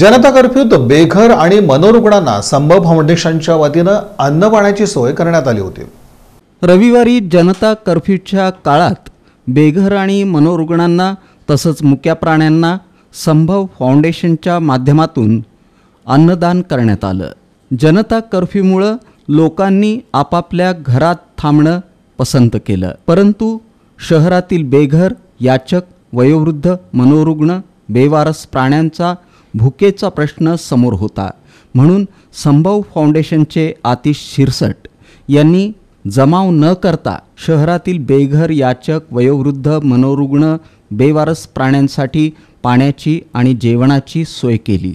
जनता कर्फ्यूत बेघर आणि मनोरुग्णांना संभव फाउंडेशनच्या वतीनं अन्न पाण्याची सोय करण्यात आली होती रविवारी जनता कर्फ्यूच्या काळात बेघर आणि मनोरुग्णांना तसंच मुक्या प्राण्यांना संभव फाउंडेशनच्या माध्यमातून अन्नदान करण्यात आलं जनता कर्फ्यूमुळं लोकांनी आपापल्या घरात थांबणं पसंत केलं परंतु शहरातील बेघर याचक वयोवृद्ध मनोरुग्ण बेवारस प्राण्यांचा भुकेचा प्रश्न समोर होता म्हणून संभव फाउंडेशनचे आतिश शिरसट यांनी जमाव न करता शहरातील बेघर याचक वयोवृद्ध मनोरुग्ण बेवारस प्राण्यांसाठी पाण्याची आणि जेवणाची सोय केली